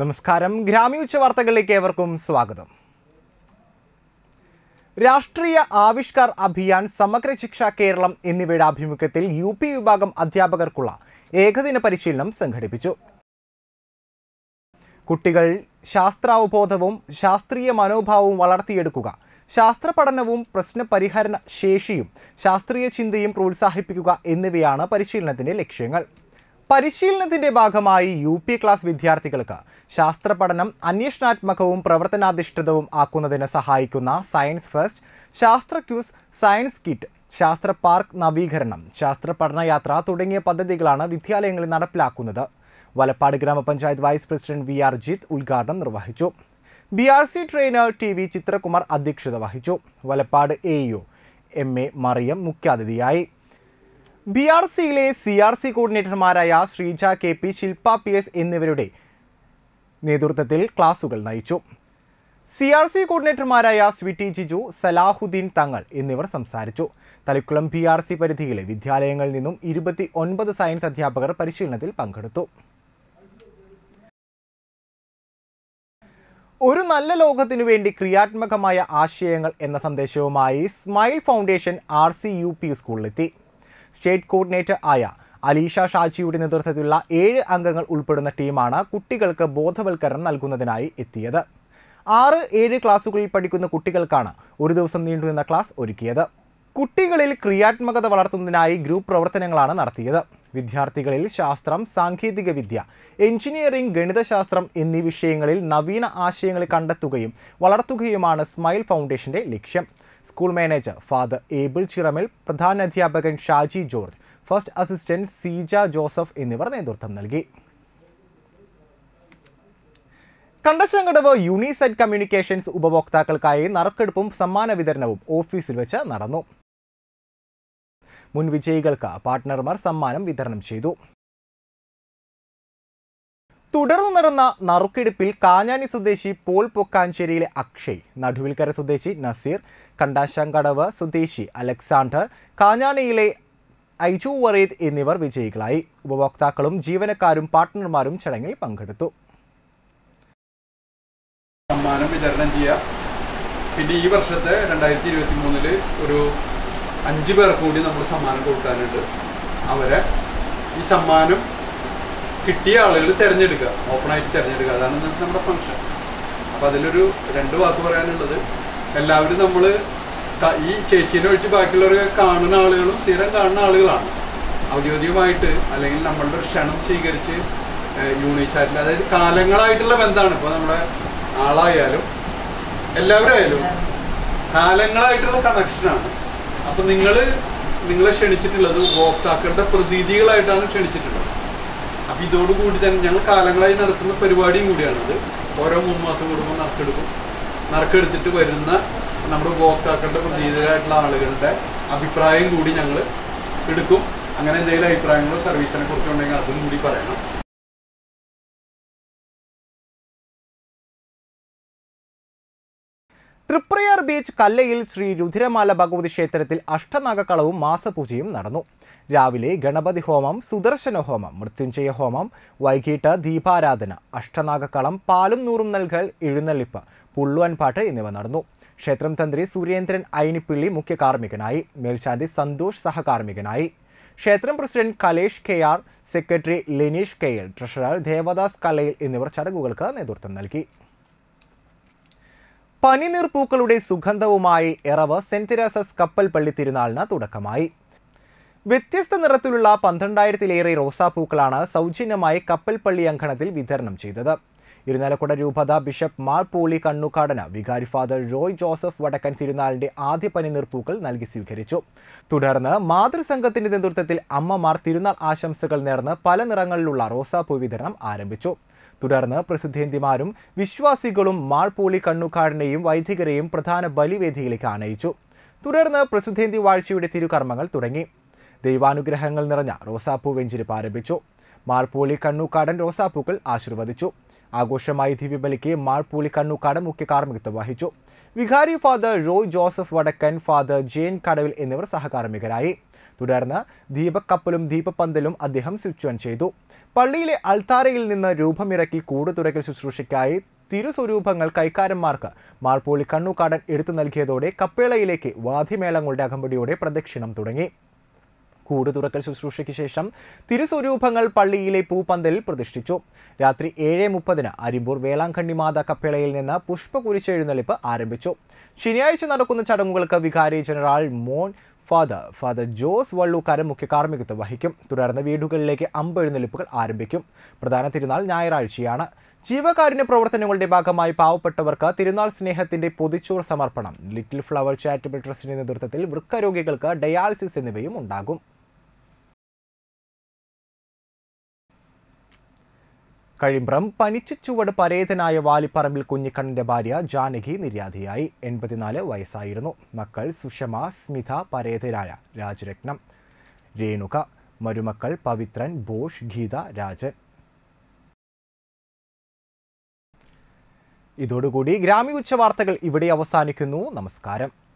നമസ്കാരം ഗ്രാമീണ വാർത്തകളിലേക്ക് ഏവർക്കും സ്വാഗതം രാഷ്ട്രീയ ആവിഷ്കാർ അഭിയാൻ സമഗ്ര ശിക്ഷ കേരളം എന്നിവയുടെ ആഭിമുഖ്യത്തിൽ യു പി വിഭാഗം അധ്യാപകർക്കുള്ള ഏകദിന പരിശീലനം സംഘടിപ്പിച്ചു കുട്ടികൾ ശാസ്ത്രാവബോധവും ശാസ്ത്രീയ മനോഭാവവും വളർത്തിയെടുക്കുക ശാസ്ത്രപഠനവും പ്രശ്നപരിഹരണ ശേഷിയും ശാസ്ത്രീയ ചിന്തയും പ്രോത്സാഹിപ്പിക്കുക എന്നിവയാണ് പരിശീലനത്തിൻ്റെ ലക്ഷ്യങ്ങൾ പരിശീലനത്തിന്റെ ഭാഗമായി യു പി ക്ലാസ് വിദ്യാർത്ഥികൾക്ക് ശാസ്ത്ര പഠനം അന്വേഷണാത്മകവും പ്രവർത്തനാധിഷ്ഠിതവും ആക്കുന്നതിന് സഹായിക്കുന്ന സയൻസ് ഫസ്റ്റ് ശാസ്ത്ര ക്യൂസ് സയൻസ് കിറ്റ് ശാസ്ത്ര പാർക്ക് നവീകരണം ശാസ്ത്ര പഠനയാത്ര തുടങ്ങിയ പദ്ധതികളാണ് വിദ്യാലയങ്ങളിൽ നടപ്പിലാക്കുന്നത് വലപ്പാട് ഗ്രാമപഞ്ചായത്ത് vice president V R Jith ഉദ്ഘാടനം നിർവഹിച്ചു B R C trainer T V Chitrakumar അധ്യക്ഷത വഹിച്ചു Valappad A U M A Mariyam മുഖ്യാതിഥിയായി ബി ആർ സിയിലെ സി ആർ സി കോർഡിനേറ്റർമാരായ Sreeja K P Shilpa P S എന്നിവരുടെ നേതൃത്വത്തിൽ ക്ലാസുകൾ നയിച്ചു സി ആർ സി കോർഡിനേറ്റർമാരായ സ്വിറ്റി ജിജു സലാഹുദ്ദീൻ തങ്ങൾ എന്നിവർ സംസാരിച്ചു തലക്കുളം ബി ആർ സി പരിധിയിലെ വിദ്യാലയങ്ങളിൽ നിന്നും ഇരുപത്തി ഒൻപത് സയൻസ് അധ്യാപകർ പരിശീലനത്തിൽ പങ്കെടുത്തു ഒരു നല്ല ലോകത്തിനു വേണ്ടി ക്രിയാത്മകമായ ആശയങ്ങൾ എന്ന സന്ദേശവുമായി smile foundation R C U P സ്കൂളിലെത്തി സ്റ്റേറ്റ് കോർഡിനേറ്റർ ആയ അലീഷ ഷാജിയുടെ നേതൃത്വത്തിലുള്ള ഏഴ് അംഗങ്ങൾ ഉൾപ്പെടുന്ന ടീമാണ് കുട്ടികൾക്ക് ബോധവൽക്കരണം നൽകുന്നതിനായി എത്തിയത് ആറ് ഏഴ് ക്ലാസ്സുകളിൽ പഠിക്കുന്ന കുട്ടികൾക്കാണ് ഒരു ദിവസം നീണ്ടുനിന്ന ക്ലാസ് ഒരുക്കിയത് കുട്ടികളിൽ ക്രിയാത്മകത വളർത്തുന്നതിനായി ഗ്രൂപ്പ് പ്രവർത്തനങ്ങളാണ് നടത്തിയത് വിദ്യാർത്ഥികളിൽ ശാസ്ത്രം സാങ്കേതികവിദ്യ എഞ്ചിനീയറിംഗ് ഗണിതശാസ്ത്രം എന്നീ വിഷയങ്ങളിൽ നവീന ആശയങ്ങൾ കണ്ടെത്തുകയും വളർത്തുകയുമാണ് സ്മൈൽ ഫൗണ്ടേഷന്റെ ലക്ഷ്യം സ്കൂൾ മാനേജർ ഫാദർ ഏബിൾ പ്രധാന പ്രധാനാധ്യാപകൻ Shaji George first assistant Seeja Joseph എന്നിവർ നേതൃത്വം നൽകി കണ്ടശങ്കടവ് യൂണിസെറ്റ് കമ്മ്യൂണിക്കേഷൻസ് ഉപഭോക്താക്കൾക്കായി നറുക്കെടുപ്പും സമ്മാന വിതരണവും ഓഫീസിൽ വെച്ച് നടന്നു മുൻ വിജയികൾക്ക് പാർട്ട്ണർമാർ സമ്മാനം വിതരണം ചെയ്തു തുടർന്ന് നടന്ന നറുക്കെടുപ്പിൽ കാഞ്ഞാനി സ്വദേശി പോൾ പൊക്കാഞ്ചേരിയിലെ അക്ഷയ് നടുവിൽക്കര സ്വദേശി നസീർ കണ്ടാശങ്കടവ് സ്വദേശി അലക്സാണ്ടർ കാഞ്ഞാനിയിലെ ഐജു വറീദ് എന്നിവർ വിജയികളായി ഉപഭോക്താക്കളും ജീവനക്കാരും പാർട്ട്ണർമാരും ചടങ്ങിൽ പങ്കെടുത്തു സമ്മാനം വിതരണം ചെയ്യുക പിന്നെ ഈ വർഷത്തെ രണ്ടായിരത്തി ഇരുപത്തി മൂന്നില് ഒരു അഞ്ചു പേർ കൂടി നമ്മൾ സമ്മാനം കൊടുക്കാനുണ്ട് അവരെ ഈ സമ്മാനം കിട്ടിയ ആളുകൾ തിരഞ്ഞെടുക്കുക ഓപ്പണായിട്ട് തിരഞ്ഞെടുക്കുക അതാണ് നമ്മുടെ ഫംഗ്ഷൻ അപ്പം അതിലൊരു രണ്ട് വാക്ക് പറയാനുള്ളത് എല്ലാവരും നമ്മൾ ഈ ചേച്ചീനെ ഒഴിച്ച് ബാക്കിയുള്ളവരൊക്കെ കാണുന്ന ആളുകളും സ്ഥിരം കാണുന്ന ആളുകളാണ് ഔദ്യോഗികമായിട്ട് അല്ലെങ്കിൽ നമ്മളുടെ ഒരു ക്ഷണം സ്വീകരിച്ച് യൂണിസാറ്റിൽ അതായത് കാലങ്ങളായിട്ടുള്ള ബന്ധമാണ് ഇപ്പോൾ നമ്മുടെ ആളായാലും എല്ലാവരും ആയാലും കാലങ്ങളായിട്ടുള്ള കണക്ഷനാണ് അപ്പം നിങ്ങൾ നിങ്ങളെ ക്ഷണിച്ചിട്ടുള്ളത് ഉപഭോക്താക്കളുടെ പ്രതീതികളായിട്ടാണ് ക്ഷണിച്ചിട്ടുള്ളത് ഇതോടുകൂടി തന്നെ ഞങ്ങൾ കാലങ്ങളായി നടത്തുന്ന പരിപാടിയും കൂടിയാണത് ഓരോ മൂന്ന് മാസം കൂടുമ്പോൾ നറുക്കെടുക്കും നറുക്കെടുത്തിട്ട് വരുന്ന നമ്മുടെ ഉപഭോക്താക്കളുടെ പ്രതിനിധികളായിട്ടുള്ള ആളുകളുടെ അഭിപ്രായം കൂടി ഞങ്ങൾ എടുക്കും അങ്ങനെ എന്തെങ്കിലും അഭിപ്രായങ്ങളോ സർവീസിനെ കുറിച്ചുണ്ടെങ്കിൽ അതും കൂടി പറയണം തൃപ്രയർ ബീച്ച് കല്ലയിൽ ശ്രീ രുധിരമാല ഭഗവതി ക്ഷേത്രത്തിൽ അഷ്ടനാഗക്കളവും മാസപൂജയും നടന്നു രാവിലെ ഗണപതി ഹോമം സുദർശന ഹോമം മൃത്യുഞ്ജയ ഹോമം വൈകിട്ട് ദീപാരാധന അഷ്ടനാഗക്കളം പാലും നൂറും നൽകൽ എഴുന്നള്ളിപ്പ് പുള്ളുവൻപാട്ട് എന്നിവ നടന്നു ക്ഷേത്രം തന്ത്രി സുരേന്ദ്രൻ അയിനിപ്പിള്ളി മുഖ്യ കാർമ്മികനായി മേൽശാന്തി സന്തോഷ് സഹകാർമ്മികനായി ക്ഷേത്രം president Kalesh K R secretary Lineesh K L treasurer Devadas Kalayil എന്നിവർ ചടങ്ങുകൾക്ക് നേതൃത്വം നൽകി പനിനീർ പൂക്കളുടെ സുഗന്ധവുമായി എറവ് സെന്റ് തെരേസസ് കപ്പൽ പള്ളി തിരുനാളിന് തുടക്കമായി വ്യത്യസ്ത നിറത്തിലുള്ള പന്ത്രണ്ടായിരത്തിലേറെ റോസാപ്പൂക്കളാണ് സൗജന്യമായി കപ്പൽ പള്ളി അങ്കണത്തിൽ വിതരണം ചെയ്തത് ഇരുനിലക്കുട രൂപത ബിഷപ്പ് മാർ പോളി കണ്ണുക്കാടന് വികാരി ഫാദർ റോയ് ജോസഫ് വടക്കൻ തിരുനാളിന്റെ ആദ്യ പനിനീർ പൂക്കൾ നൽകി സ്വീകരിച്ചു തുടർന്ന് മാതൃസംഘത്തിന്റെ നേതൃത്വത്തിൽ അമ്മമാർ തിരുനാൾ ആശംസകൾ നേർന്ന് പല നിറങ്ങളിലുള്ള റോസാപ്പൂ വിതരണം ആരംഭിച്ചു തുടർന്ന് പ്രസിദ്ധേന്തിമാരും വിശ്വാസികളും മാൾപൂളി കണ്ണുക്കാടിനെയും വൈദികരെയും പ്രധാന ബലിവേദിയിലേക്ക് ആനയിച്ചു തുടർന്ന് പ്രസിദ്ധേന്തി വാഴ്ചയുടെ തിരുകർമ്മങ്ങൾ തുടങ്ങി ദൈവാനുഗ്രഹങ്ങൾ നിറഞ്ഞ റോസാപ്പൂ വെഞ്ചിരിപ്പ് ആരംഭിച്ചു മാൾപൂളി കണ്ണൂക്കാടൻ റോസാപ്പൂക്കൾ ആശീർവദിച്ചു ആഘോഷമായി ദിവ്യബലിക്ക് മാൾപൂളി കണ്ണൂക്കാടൻ മുഖ്യ കാർമ്മികത്വം വഹിച്ചു വിഹാരി father Roy Joseph Vadakkan father Jain Kadavil എന്നിവർ സഹകാർമ്മികരായി തുടർന്ന് ദീപക്കപ്പലും ദീപപ്പന്തലും അദ്ദേഹം സ്വിച്ച് ഓൺ ചെയ്തു പള്ളിയിലെ അൾത്താരയിൽ നിന്ന് രൂപമിറക്കി കൂടുതുറയ്ക്കൽ ശുശ്രൂഷയ്ക്കായി തിരുസ്വരൂപങ്ങൾ കൈക്കാരന്മാർക്ക് മാർപ്പോളി കണ്ണുകാടൻ എടുത്തു നൽകിയതോടെ കപ്പേളയിലേക്ക് വാദ്യമേളങ്ങളുടെ അകമ്പടിയോടെ പ്രദക്ഷിണം തുടങ്ങി കൂട് തുറക്കൽ ശുശ്രൂഷയ്ക്ക് ശേഷം തിരുസ്വരൂപങ്ങൾ പള്ളിയിലെ പൂപ്പന്തലിൽ പ്രതിഷ്ഠിച്ചു രാത്രി ഏഴ് മുപ്പതിന് അരിമ്പൂർ വേളാങ്കണ്ണി മാതാ കപ്പേളയിൽ നിന്ന് കുരിശെഴുന്നള്ളിപ്പ് ആരംഭിച്ചു ശനിയാഴ്ച നടക്കുന്ന ചടങ്ങുകൾക്ക് വികാരി ജനറൽ മോൻ ഫാദർ ഫാദർ ജോസ് വള്ളൂക്കാരൻ മുഖ്യ കാർമ്മികത്വം വഹിക്കും തുടർന്ന് വീടുകളിലേക്ക് അമ്പെഴുന്നള്ളിപ്പുകൾ ആരംഭിക്കും പ്രധാന തിരുനാൾ ഞായറാഴ്ചയാണ് ജീവകാരുണ്യ പ്രവർത്തനങ്ങളുടെ ഭാഗമായി പാവപ്പെട്ടവർക്ക് തിരുനാൾ സ്നേഹത്തിന്റെ പൊതിച്ചൂർ സമർപ്പണം ലിറ്റിൽ ഫ്ലവർ ചാരിറ്റബിൾ ട്രസ്റ്റിന്റെ നേതൃത്വത്തിൽ വൃക്കരോഗികൾക്ക് ഡയാലിസിസ് എന്നിവയും ഉണ്ടാകും കഴിമ്പ്രം ചുവട് പരേതനായ വാലിപ്പറമ്പിൽ കുഞ്ഞിക്കണ്ണൻ്റെ ഭാര്യ ജാനകി നിര്യാതിയായി എൺപത്തിനാല് വയസ്സായിരുന്നു മക്കൾ സുഷമ സ്മിത പരേതരായ രാജരത്നം രേണുക മരുമക്കൾ പവിത്രൻ ബോഷ് ഗീത രാജൻ ഇതോടുകൂടി ഉച്ച വാർത്തകൾ ഇവിടെ അവസാനിക്കുന്നു നമസ്കാരം